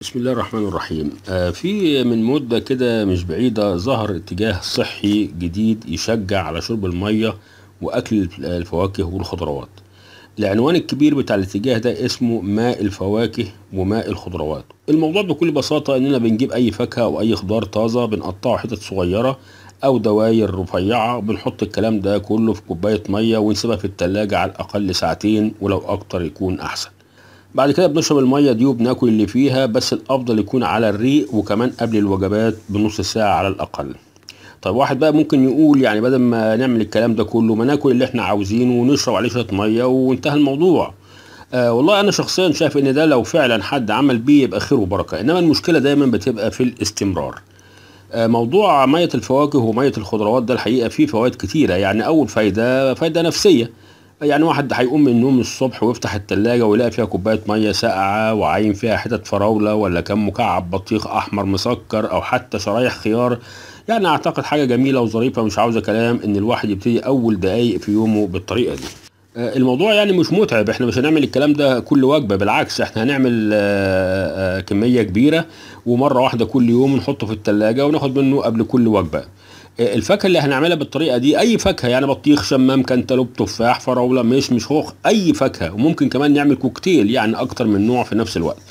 بسم الله الرحمن الرحيم آه في من مدة كده مش بعيدة ظهر اتجاه صحي جديد يشجع على شرب المية وأكل الفواكه والخضروات العنوان الكبير بتاع الاتجاه ده اسمه ماء الفواكه وماء الخضروات الموضوع بكل بساطة اننا بنجيب اي فاكهة او اي خضار طازة بنقطعه حتت صغيرة او دواير رفيعة بنحط الكلام ده كله في كوباية مية ونسيبها في التلاجة على الاقل ساعتين ولو اكتر يكون احسن بعد كده بنشرب الميه دي وبناكل اللي فيها بس الافضل يكون على الريق وكمان قبل الوجبات بنص ساعه على الاقل طيب واحد بقى ممكن يقول يعني بدل ما نعمل الكلام ده كله ما ناكل اللي احنا عاوزينه ونشرب عليه شويه ميه وانتهى الموضوع آه والله انا شخصيا شايف ان ده لو فعلا حد عمل بيه يبقى خير وبركه انما المشكله دايما بتبقى في الاستمرار آه موضوع ميه الفواكه وميه الخضروات ده الحقيقه فيه فوائد كتيره يعني اول فايده فايده نفسيه يعني واحد هيقوم من النوم الصبح ويفتح التلاجة ويلاقي فيها كوباية مية ساقعة وعاين فيها حتت فراولة ولا كم مكعب بطيخ أحمر مسكر أو حتى شرايح خيار يعني أعتقد حاجة جميلة وظريفة مش عاوزة كلام إن الواحد يبتدي أول دقايق في يومه بالطريقة دي آه، الموضوع يعني مش متعب احنا مش هنعمل الكلام ده كل وجبة بالعكس احنا هنعمل آه، آه، كمية كبيرة ومرة واحدة كل يوم نحطه في التلاجة وناخد منه قبل كل وجبة الفاكهه اللي هنعملها بالطريقه دي اي فاكهه يعني بطيخ شمام كنتالوب تفاح فراوله مش مش خوخ اي فاكهه وممكن كمان نعمل كوكتيل يعني اكتر من نوع في نفس الوقت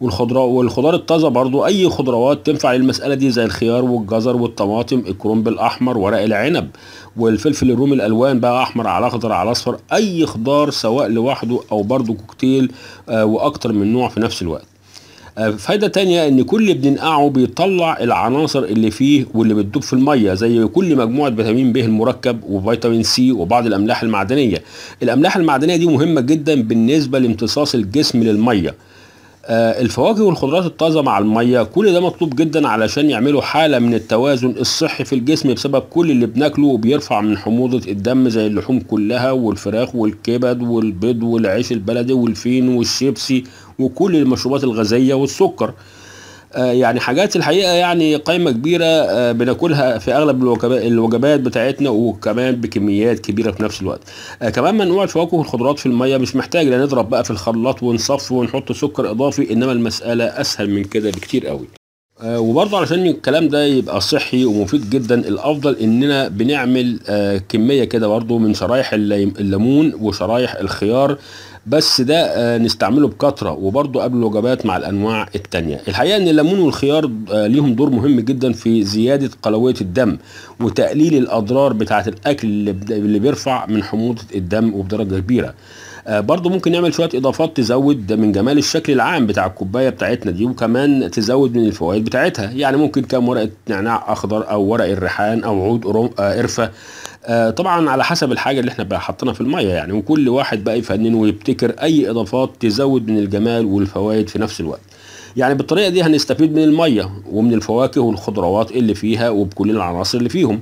والخضراء والخضار الطازه برضو اي خضروات تنفع للمساله دي زي الخيار والجزر والطماطم الكرنب الاحمر ورق العنب والفلفل الرومي الالوان بقى احمر على اخضر على اصفر اي خضار سواء لوحده او برضو كوكتيل آه، واكتر من نوع في نفس الوقت آه، فايدة تانية ان كل بننقعه بيطلع العناصر اللي فيه واللي بتدوب في المية زي كل مجموعة فيتامين ب المركب وفيتامين سي وبعض الاملاح المعدنية الاملاح المعدنية دي مهمة جدا بالنسبة لامتصاص الجسم للمية آه، الفواكه والخضروات الطازه مع الميه كل ده مطلوب جدا علشان يعملوا حاله من التوازن الصحي في الجسم بسبب كل اللي بناكله وبيرفع من حموضه الدم زي اللحوم كلها والفراخ والكبد والبيض والعيش البلدي والفين والشيبسي وكل المشروبات الغازيه والسكر آه، يعني حاجات الحقيقه يعني قائمه كبيره آه، بناكلها في اغلب الوجبات بتاعتنا وكمان بكميات كبيره في نفس الوقت آه، كمان منوع فواكه الخضروات في الميه مش محتاج لا نضرب بقى في الخلاط ونصف ونحط سكر اضافي انما المساله اسهل من كده بكتير قوي وبرضه علشان الكلام ده يبقى صحي ومفيد جدا الافضل اننا بنعمل كميه كده برضه من شرايح الليمون وشرايح الخيار بس ده آه، نستعمله بكثره وبرده قبل الوجبات مع الانواع الثانيه الحقيقه ان الليمون والخيار آه، ليهم دور مهم جدا في زياده قلويه الدم وتقليل الاضرار بتاعه الاكل اللي بيرفع من حموضه الدم وبدرجه كبيره آه، برضو ممكن نعمل شويه اضافات تزود من جمال الشكل العام بتاع الكوبايه بتاعتنا دي وكمان تزود من الفوائد بتاعتها يعني ممكن كام ورقه نعناع اخضر او ورق الريحان او عود قرفه آه، طبعا على حسب الحاجه اللي احنا حاطينها في الميه يعني وكل واحد بقى يفنن ويبتكر اي اضافات تزود من الجمال والفوائد في نفس الوقت يعني بالطريقه دي هنستفيد من الميه ومن الفواكه والخضروات اللي فيها وبكل العناصر اللي فيهم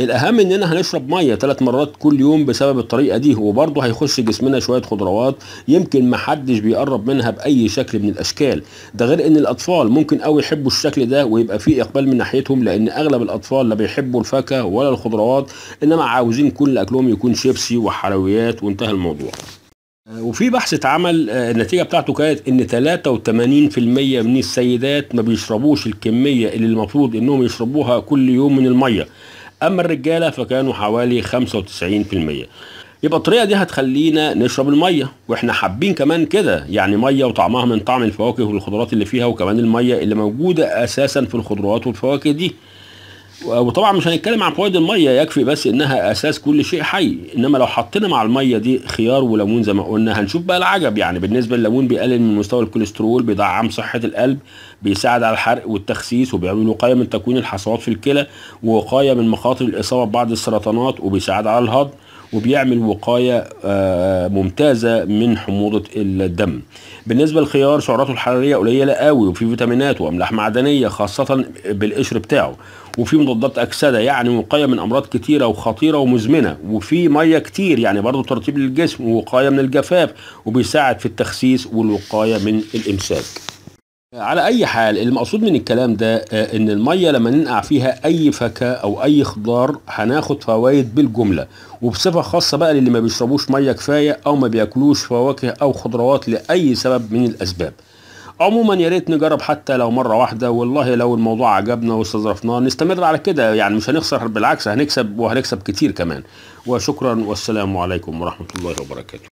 الاهم اننا هنشرب ميه ثلاث مرات كل يوم بسبب الطريقه دي وبرضه هيخش جسمنا شويه خضروات يمكن محدش بيقرب منها باي شكل من الاشكال ده غير ان الاطفال ممكن قوي يحبوا الشكل ده ويبقى فيه اقبال من ناحيتهم لان اغلب الاطفال لا بيحبوا الفاكهه ولا الخضروات انما عاوزين كل اكلهم يكون شيبسي وحلويات وانتهى الموضوع وفي بحث اتعمل آه، النتيجه بتاعته كانت ان 83% من السيدات ما بيشربوش الكميه اللي المفروض انهم يشربوها كل يوم من الميه أما الرجالة فكانوا حوالي 95% يبقى الطريقه دي هتخلينا نشرب الميه واحنا حابين كمان كده يعني ميه وطعمها من طعم الفواكه والخضروات اللي فيها وكمان الميه اللي موجوده اساسا في الخضروات والفواكه دي وطبعا مش هنتكلم عن فوائد الميه يكفي بس انها اساس كل شيء حي انما لو حطينا مع الميه دي خيار وليمون زي ما قلنا هنشوف بقى العجب يعني بالنسبه لليمون بيقلل من مستوى الكوليسترول بيدعم صحه القلب بيساعد على الحرق والتخسيس وبيعمل وقايه من تكوين الحصوات في الكلى ووقايه من مخاطر الاصابه ببعض السرطانات وبيساعد على الهضم وبيعمل وقاية آه، ممتازة من حموضة الدم بالنسبة للخيار سعراته الحرارية قليلة قوي وفي فيتامينات وأملاح معدنية خاصة بالقشر بتاعه وفي مضادات اكسده يعني وقايه من امراض كتيره وخطيره ومزمنه وفي ميه كتير يعني برضه ترطيب للجسم ووقايه من الجفاف وبيساعد في التخسيس والوقايه من الامساك على اي حال المقصود من الكلام ده آه، ان الميه لما ننقع فيها اي فاكهه او اي خضار هناخد فوائد بالجمله وبصفه خاصه بقى للي ما بيشربوش ميه كفايه او ما بياكلوش فواكه او خضروات لاي سبب من الاسباب عموما يا ريت نجرب حتى لو مره واحده والله لو الموضوع عجبنا واستظرفناه نستمر على كده يعني مش هنخسر بالعكس هنكسب وهنكسب كتير كمان وشكرا والسلام عليكم ورحمه الله وبركاته